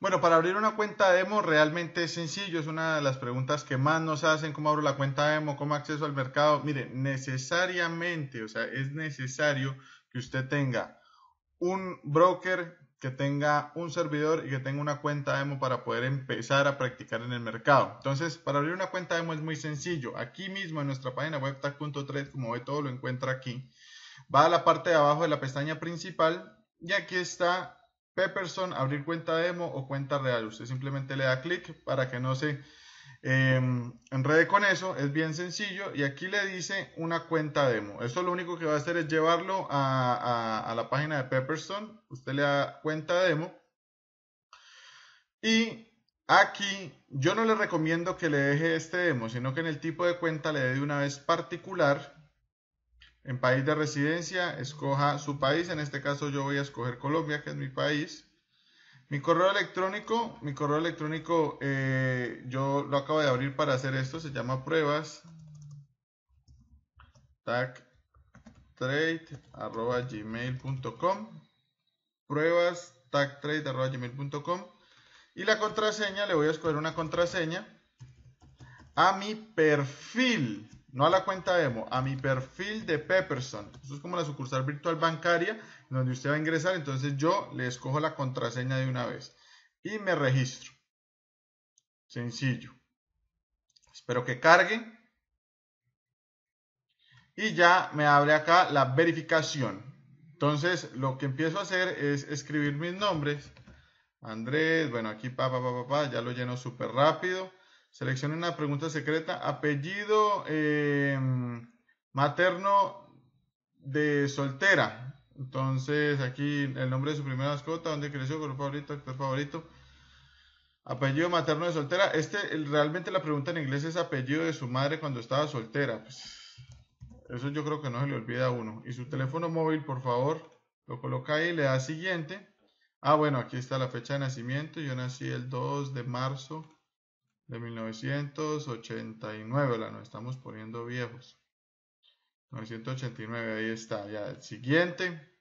Bueno, para abrir una cuenta demo realmente es sencillo, es una de las preguntas que más nos hacen, cómo abro la cuenta demo, cómo acceso al mercado. Mire, necesariamente, o sea, es necesario que usted tenga un broker, que tenga un servidor y que tenga una cuenta demo para poder empezar a practicar en el mercado. Entonces, para abrir una cuenta demo es muy sencillo. Aquí mismo en nuestra página web como ve todo lo encuentra aquí. Va a la parte de abajo de la pestaña principal y aquí está Pepperson, abrir cuenta demo o cuenta real. Usted simplemente le da clic para que no se em, enrede con eso. Es bien sencillo. Y aquí le dice una cuenta demo. Esto lo único que va a hacer es llevarlo a, a la página de Pepperson. Usted le da cuenta demo. Y aquí yo no le recomiendo que le deje este demo, sino que en el tipo de cuenta le dé de una vez particular en país de residencia, escoja su país. En este caso yo voy a escoger Colombia, que es mi país. Mi correo electrónico, mi correo electrónico eh, yo lo acabo de abrir para hacer esto, se llama pruebas. arroba pruebas tagtrade.gmail.com y la contraseña, le voy a escoger una contraseña a mi perfil no a la cuenta demo, a mi perfil de Pepperson. eso es como la sucursal virtual bancaria donde usted va a ingresar. Entonces yo le escojo la contraseña de una vez y me registro. Sencillo. Espero que cargue. Y ya me abre acá la verificación. Entonces lo que empiezo a hacer es escribir mis nombres. Andrés, bueno aquí pa, pa, ya lo lleno súper rápido. Seleccione una pregunta secreta. Apellido em, materno de soltera. Entonces, aquí el nombre de su primera mascota, dónde creció, color favorito, actor favorito. Apellido materno de soltera. Este, realmente la pregunta en inglés es apellido de su madre cuando estaba soltera. Pues, eso yo creo que no se le olvida a uno. Y su teléfono móvil, por favor, lo coloca ahí, le da siguiente. Ah, bueno, aquí está la fecha de nacimiento. Yo nací el 2 de marzo de 1989. La nos estamos poniendo viejos. 989, ahí está. Ya, el siguiente.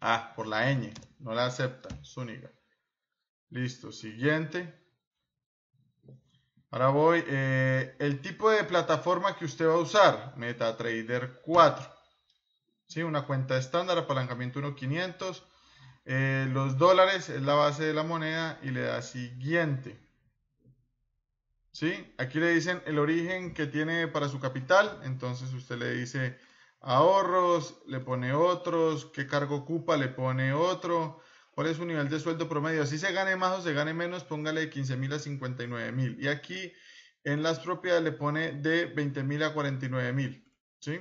Ah, por la ñ. No la acepta. única Listo, siguiente. Ahora voy. Eh, el tipo de plataforma que usted va a usar. MetaTrader 4. ¿Sí? Una cuenta estándar, apalancamiento 1500. Eh, los dólares es la base de la moneda y le da siguiente. ¿sí? Aquí le dicen el origen que tiene para su capital, entonces usted le dice ahorros, le pone otros, qué cargo ocupa, le pone otro, cuál es su nivel de sueldo promedio, Si se gane más o se gane menos, póngale de 15 mil a 59 mil. Y aquí en las propiedades le pone de 20 mil a 49 mil, ¿sí?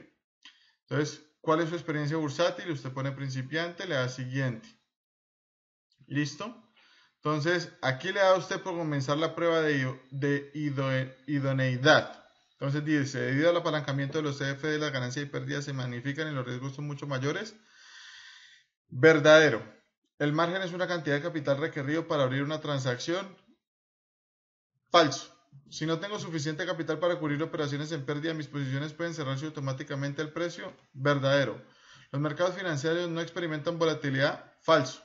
Entonces, ¿cuál es su experiencia bursátil? Usted pone principiante, le da siguiente. ¿Listo? Entonces, aquí le da a usted por comenzar la prueba de, idoneidad. Entonces dice, debido al apalancamiento de los CFD, las ganancias y pérdidas se magnifican y los riesgos son mucho mayores. Verdadero. El margen es una cantidad de capital requerido para abrir una transacción. Falso. Si no tengo suficiente capital para cubrir operaciones en pérdida, mis posiciones pueden cerrarse automáticamente al precio. Verdadero. Los mercados financieros no experimentan volatilidad. Falso.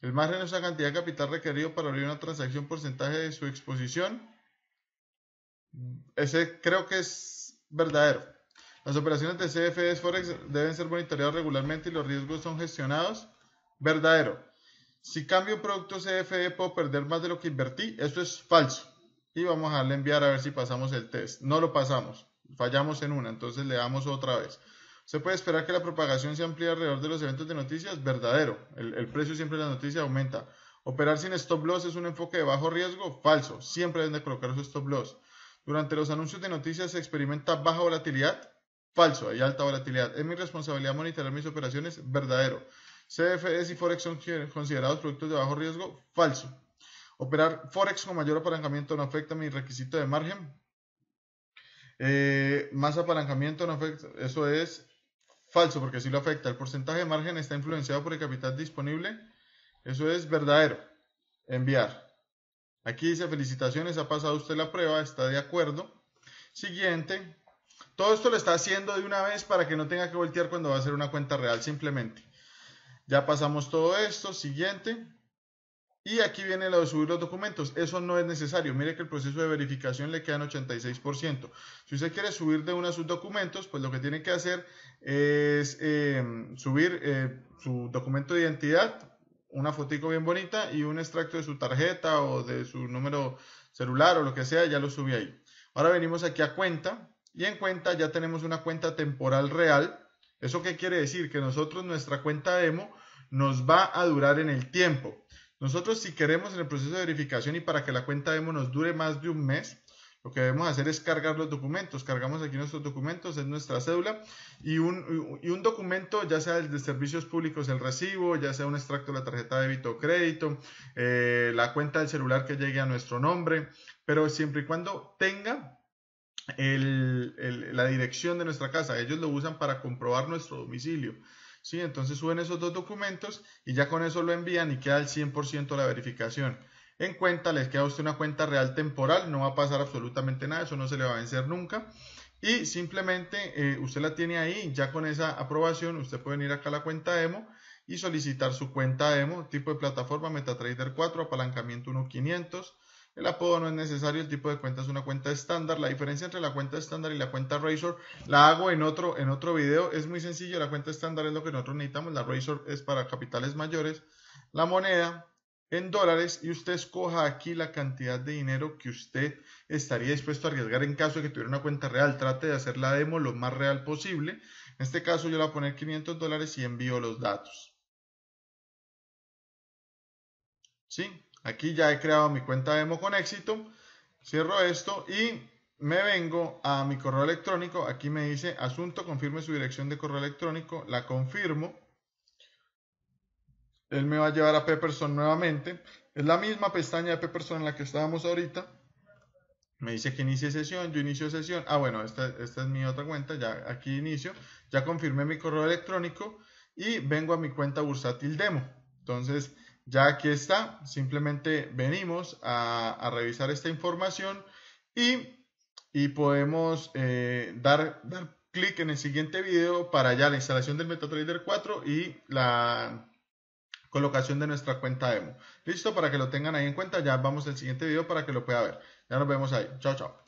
El margen es la cantidad de capital requerido para abrir una transacción porcentaje de su exposición. Ese creo que es verdadero. Las operaciones de CFDs Forex deben ser monitoreadas regularmente y los riesgos son gestionados. Verdadero. Si cambio producto CFD puedo perder más de lo que invertí. Esto es falso. Y vamos a darle enviar a ver si pasamos el test. No lo pasamos. Fallamos en una, entonces le damos otra vez. ¿Se puede esperar que la propagación se amplíe alrededor de los eventos de noticias? Verdadero. El, precio siempre de la noticia aumenta. Operar sin stop loss es un enfoque de bajo riesgo. Falso. Siempre deben de colocar su stop loss. Durante los anuncios de noticias se experimenta baja volatilidad. Falso. Hay alta volatilidad. Es mi responsabilidad monitorear mis operaciones. Verdadero. CFDs y Forex son considerados productos de bajo riesgo. Falso. Operar Forex con mayor apalancamiento no afecta mi requisito de margen. Eh, más apalancamiento no afecta. Eso es Falso, porque sí lo afecta. El porcentaje de margen está influenciado por el capital disponible. Eso es verdadero. Enviar. Aquí dice, felicitaciones, ha pasado usted la prueba, está de acuerdo. Siguiente. Todo esto lo está haciendo de una vez para que no tenga que voltear cuando va a hacer una cuenta real, simplemente. Ya pasamos todo esto. Siguiente. Y aquí viene lo de subir los documentos. Eso no es necesario. Mire que el proceso de verificación le queda en 86%. Si usted quiere subir de una sus documentos, pues lo que tiene que hacer es eh, subir eh, su documento de identidad, una fotico bien bonita y un extracto de su tarjeta o de su número celular o lo que sea, ya lo subí ahí. Ahora venimos aquí a cuenta y en cuenta ya tenemos una cuenta temporal real. ¿Eso qué quiere decir? Que nosotros nuestra cuenta demo nos va a durar en el tiempo. Nosotros si queremos en el proceso de verificación y para que la cuenta demo nos dure más de un mes, lo que debemos hacer es cargar los documentos. Cargamos aquí nuestros documentos, es nuestra cédula y un, documento, ya sea el de servicios públicos, el recibo, ya sea un extracto de la tarjeta de débito o crédito, eh, la cuenta del celular que llegue a nuestro nombre, pero siempre y cuando tenga la dirección de nuestra casa. Ellos lo usan para comprobar nuestro domicilio. ¿sí? Entonces suben esos dos documentos y ya con eso lo envían y queda el 100% la verificación. En cuenta, les queda a usted una cuenta real temporal, no va a pasar absolutamente nada, eso no se le va a vencer nunca. Y simplemente eh, usted la tiene ahí, ya con esa aprobación, usted puede ir acá a la cuenta demo y solicitar su cuenta demo, tipo de plataforma MetaTrader 4, apalancamiento 1500. El apodo no es necesario, el tipo de cuenta es una cuenta estándar. La diferencia entre la cuenta estándar y la cuenta Razor la hago en otro, en otro video. Es muy sencillo, la cuenta estándar es lo que nosotros necesitamos. La Razor es para capitales mayores. La moneda en dólares y usted escoja aquí la cantidad de dinero que usted estaría dispuesto a arriesgar en caso de que tuviera una cuenta real. Trate de hacer la demo lo más real posible. En este caso yo le voy a poner 500 dólares y envío los datos. ¿Sí? Aquí ya he creado mi cuenta demo con éxito. Cierro esto y me vengo a mi correo electrónico. Aquí me dice asunto, confirme su dirección de correo electrónico. La confirmo. Él me va a llevar a Pepperson nuevamente. Es la misma pestaña de Pepperson en la que estábamos ahorita. Me dice que inicie sesión, yo inicio sesión. Ah, bueno, esta, es mi otra cuenta, ya aquí inicio. Ya confirmé mi correo electrónico y vengo a mi cuenta bursátil demo. Entonces, ya aquí está, simplemente venimos a, revisar esta información y, podemos eh, dar, dar clic en el siguiente video para ya la instalación del MetaTrader 4 y la colocación de nuestra cuenta demo. Listo, para que lo tengan ahí en cuenta, ya vamos al siguiente video para que lo pueda ver. Ya nos vemos ahí. Chao, chao.